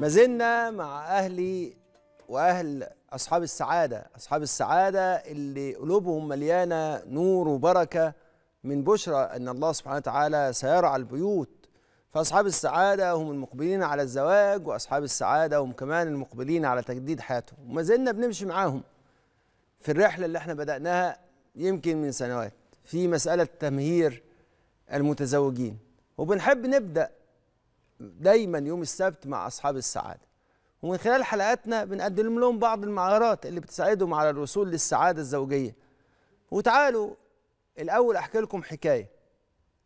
ما زلنا مع أهلي وأهل أصحاب السعادة أصحاب السعادة اللي قلوبهم مليانة نور وبركة من بشرى أن الله سبحانه وتعالى سيرعى البيوت فأصحاب السعادة هم المقبلين على الزواج وأصحاب السعادة هم كمان المقبلين على تجديد حياتهم وما زلنا بنمشي معاهم في الرحلة اللي احنا بدأناها يمكن من سنوات في مسألة تمهير المتزوجين وبنحب نبدأ دايما يوم السبت مع أصحاب السعادة ومن خلال حلقاتنا بنقدم لهم بعض المهارات اللي بتساعدهم على الوصول للسعادة الزوجية وتعالوا الأول أحكي لكم حكاية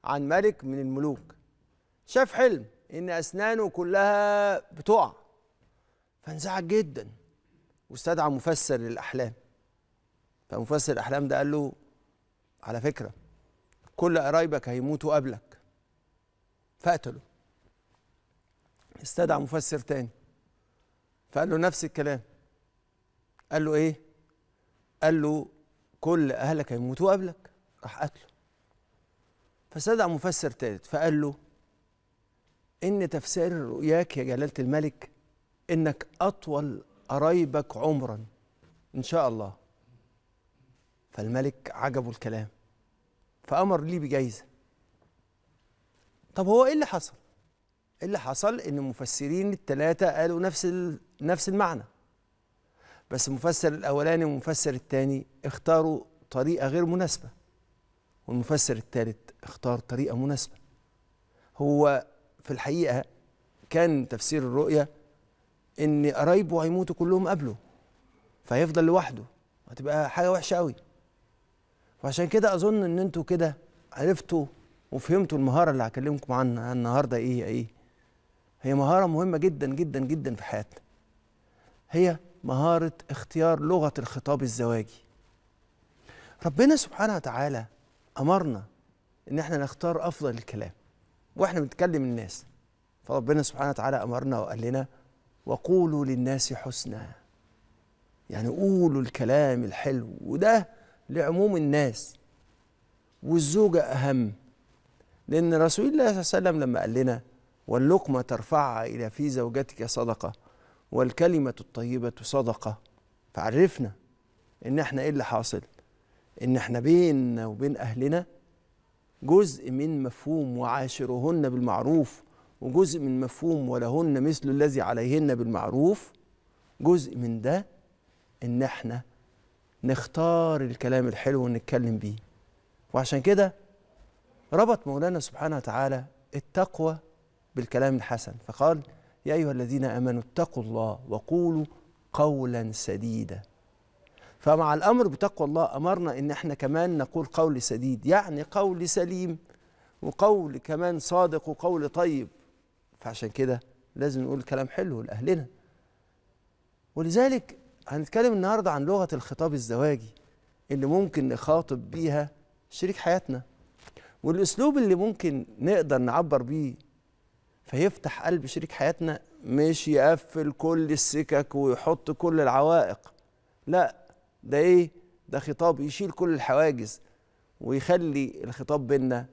عن ملك من الملوك شاف حلم إن أسنانه كلها بتقع فانزعج جدا واستدعى مفسر للأحلام فمفسر الأحلام ده قال له على فكرة كل قرايبك هيموتوا قبلك فقتله استدعى مفسر تاني فقال له نفس الكلام قال له ايه قال له كل اهلك هيموتوا قبلك راح قتله فاستدعى مفسر تالت فقال له ان تفسير رؤياك يا جلاله الملك انك اطول قرايبك عمرا ان شاء الله فالملك عجبه الكلام فامر لي بجايزه طب هو ايه اللي حصل اللي حصل ان المفسرين الثلاثه قالوا نفس نفس المعنى بس المفسر الاولاني والمفسر الثاني اختاروا طريقه غير مناسبه والمفسر الثالث اختار طريقه مناسبه هو في الحقيقه كان تفسير الرؤيه ان قرايبه هيموتوا كلهم قبله فهيفضل لوحده هتبقى حاجه وحشه قوي وعشان كده اظن ان انتوا كده عرفتوا وفهمتوا المهاره اللي هكلمكم عنها النهارده ايه ايه هي مهارة مهمة جدا جدا جدا في حياتنا هي مهارة اختيار لغة الخطاب الزواجي ربنا سبحانه وتعالى أمرنا إن احنا نختار أفضل الكلام واحنا بنتكلم الناس فربنا سبحانه وتعالى أمرنا وقال لنا وقولوا للناس حسنا يعني قولوا الكلام الحلو وده لعموم الناس والزوجة أهم لأن رسول الله صلى الله عليه وسلم لما قال لنا واللقمة ترفعها إلى في زوجتك صدقة والكلمة الطيبة صدقة فعرفنا إن إحنا إيه اللي حاصل إن إحنا بيننا وبين أهلنا جزء من مفهوم وعاشرهن بالمعروف وجزء من مفهوم ولهن مثل الذي عليهن بالمعروف جزء من ده إن إحنا نختار الكلام الحلو ونتكلم بيه وعشان كده ربط مولانا سبحانه وتعالى التقوى بالكلام الحسن فقال يا أيها الذين آمنوا اتقوا الله وقولوا قولا سديدا فمع الأمر بتقوى الله أمرنا إن احنا كمان نقول قول سديد يعني قول سليم وقول كمان صادق وقول طيب فعشان كده لازم نقول كلام حلو لأهلنا ولذلك هنتكلم النهاردة عن لغة الخطاب الزواجي اللي ممكن نخاطب بيها شريك حياتنا والأسلوب اللي ممكن نقدر نعبر بيه فيفتح قلب شريك حياتنا مش يقفل كل السكك ويحط كل العوائق لا ده ايه ده خطاب يشيل كل الحواجز ويخلي الخطاب بينا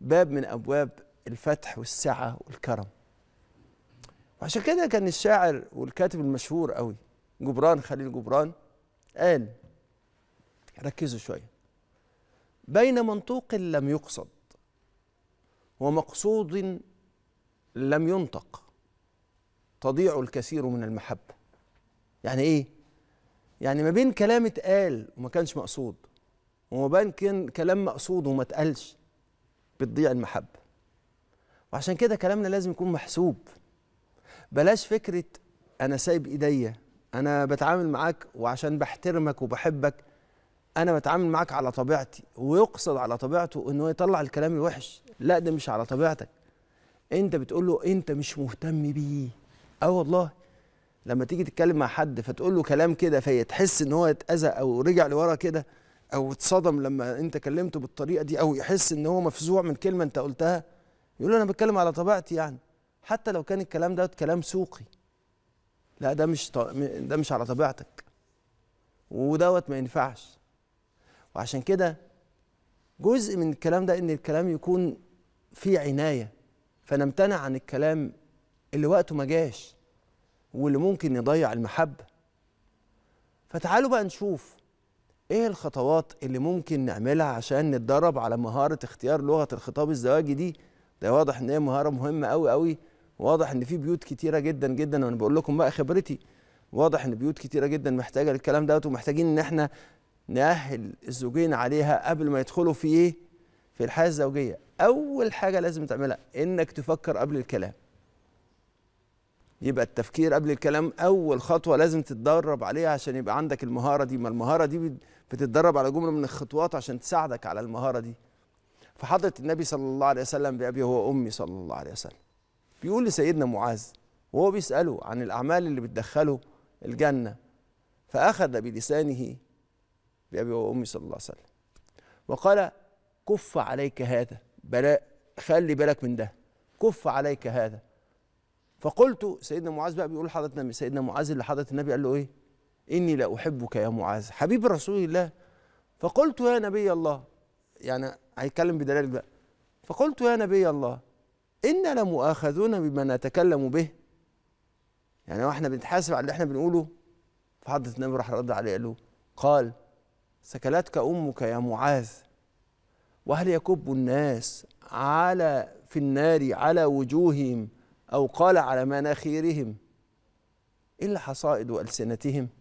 باب من ابواب الفتح والسعه والكرم وعشان كده كان الشاعر والكاتب المشهور قوي جبران خليل جبران قال ركزوا شويه بين منطوق لم يقصد ومقصود لم ينطق تضيع الكثير من المحبة يعني إيه؟ يعني ما بين كلام اتقال وما كانش مقصود وما بين كلام مقصود وما اتقالش بتضيع المحبة وعشان كده كلامنا لازم يكون محسوب بلاش فكرة أنا سايب إيديا أنا بتعامل معاك وعشان بحترمك وبحبك أنا بتعامل معاك على طبيعتي ويقصد على طبيعته إن هو يطلع الكلام الوحش لا ده مش على طبيعتك انت بتقول له انت مش مهتم بيه اه والله لما تيجي تتكلم مع حد فتقول له كلام كده فيتحس ان هو اتاذى او رجع لورا كده او اتصدم لما انت كلمته بالطريقه دي او يحس ان هو مفزوع من كلمه انت قلتها يقول انا بتكلم على طبيعتي يعني حتى لو كان الكلام ده كلام سوقي لا ده مش ط... ده مش على طبيعتك ودوت ما ينفعش وعشان كده جزء من الكلام ده ان الكلام يكون فيه عنايه فنمتنع عن الكلام اللي وقته ما جاش واللي ممكن يضيع المحبة فتعالوا بقى نشوف ايه الخطوات اللي ممكن نعملها عشان نتدرب على مهارة اختيار لغة الخطاب الزواجي دي ده واضح ان هي مهارة مهمة قوي قوي واضح ان في بيوت كتيرة جدا جدا وانا بقول لكم بقى خبرتي واضح ان بيوت كتيرة جدا محتاجة الكلام دوت ومحتاجين ان احنا نأهل الزوجين عليها قبل ما يدخلوا في ايه في الحياة الزوجية اول حاجه لازم تعملها انك تفكر قبل الكلام يبقى التفكير قبل الكلام اول خطوه لازم تتدرب عليها عشان يبقى عندك المهاره دي ما المهاره دي بتتدرب على جمله من الخطوات عشان تساعدك على المهاره دي فحضره النبي صلى الله عليه وسلم بابي هو امي صلى الله عليه وسلم بيقول لسيدنا معاذ وهو بيساله عن الاعمال اللي بتدخله الجنه فاخذ بلسانه بابي أمي صلى الله عليه وسلم وقال كف عليك هذا بلا خلي بالك من ده كف عليك هذا فقلت سيدنا معاذ بقى بيقول حضرتنا سيدنا معاذ اللي حضرت النبي قال له ايه اني لا احبك يا معاذ حبيب رسول الله فقلت يا نبي الله يعني هيتكلم بدلالك بقى فقلت يا نبي الله إنا لمؤاخذون بما نتكلم به يعني واحنا بنتحاسب على اللي احنا بنقوله فحضرة النبي راح رد عليه قال له قال سكلتك أمك يا معاذ وهل يكب الناس على في النار على وجوههم أو قال على مناخيرهم إلا حصائد ألسنتهم